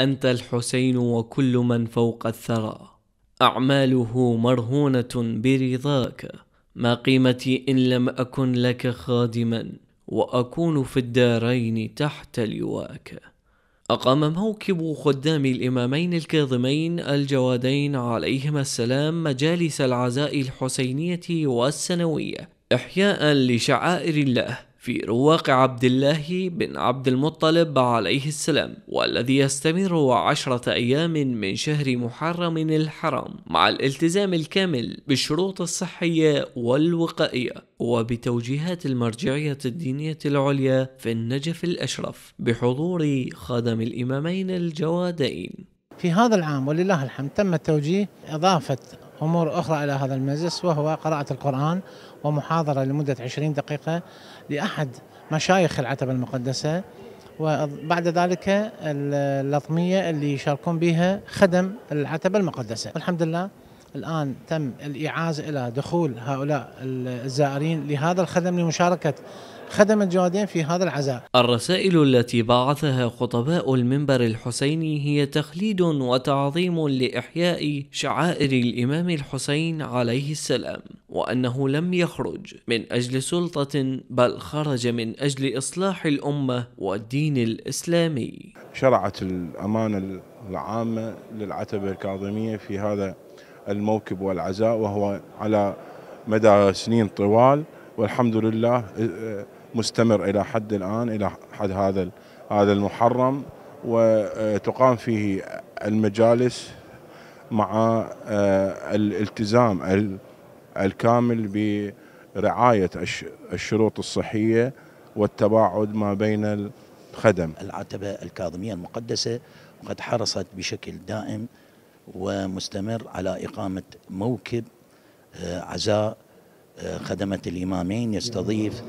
أنت الحسين وكل من فوق الثرى أعماله مرهونة برضاك ما قيمتي إن لم أكن لك خادما وأكون في الدارين تحت لواك أقام موكب خدام الإمامين الكاظمين الجوادين عليهما السلام مجالس العزاء الحسينية والسنوية إحياء لشعائر الله في رواق عبد الله بن عبد المطلب عليه السلام والذي يستمر عشرة أيام من شهر محرم الحرام مع الالتزام الكامل بالشروط الصحية والوقائية وبتوجيهات المرجعية الدينية العليا في النجف الأشرف بحضور خادم الإمامين الجوادين في هذا العام ولله الحمد تم توجيه إضافة أمور أخرى إلى هذا المجلس وهو قراءة القرآن ومحاضرة لمدة 20 دقيقة لأحد مشايخ العتبة المقدسة وبعد ذلك اللطمية اللي يشاركون بها خدم العتبة المقدسة والحمد لله الآن تم الاعازه إلى دخول هؤلاء الزائرين لهذا الخدم لمشاركة خدم الجوادين في هذا العزاء الرسائل التي بعثها خطباء المنبر الحسيني هي تخليد وتعظيم لإحياء شعائر الإمام الحسين عليه السلام وأنه لم يخرج من أجل سلطة بل خرج من أجل إصلاح الأمة والدين الإسلامي شرعت الأمانة العامة للعتبة الكاظمية في هذا الموكب والعزاء وهو على مدى سنين طوال والحمد لله آه، مستمر الى حد الان الى حد هذا هذا المحرم وتقام فيه المجالس مع آه، الالتزام الكامل برعايه الشروط الصحيه والتباعد ما بين الخدم العتبه الكاظميه المقدسه وقد حرصت بشكل دائم ومستمر على إقامة موكب آه، عزاء آه، خدمة الإمامين يستضيف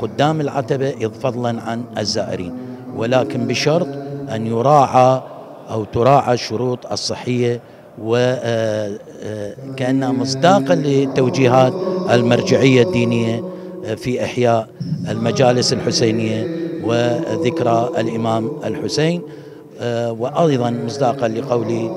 خدام العتبة فضلا عن الزائرين ولكن بشرط أن يراعى أو تراعى الشروط الصحية وكأنها آه، مصداقا لتوجيهات المرجعية الدينية في إحياء المجالس الحسينية وذكرى الإمام الحسين آه، وأيضا مصداقا لقول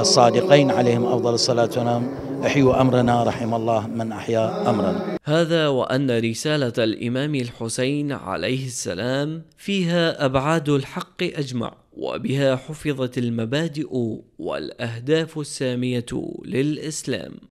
الصادقين عليهم أفضل الصلاة والسلام احيوا امرنا رحم الله من احيا امرنا. هذا وان رساله الامام الحسين عليه السلام فيها ابعاد الحق اجمع، وبها حفظت المبادئ والاهداف الساميه للاسلام.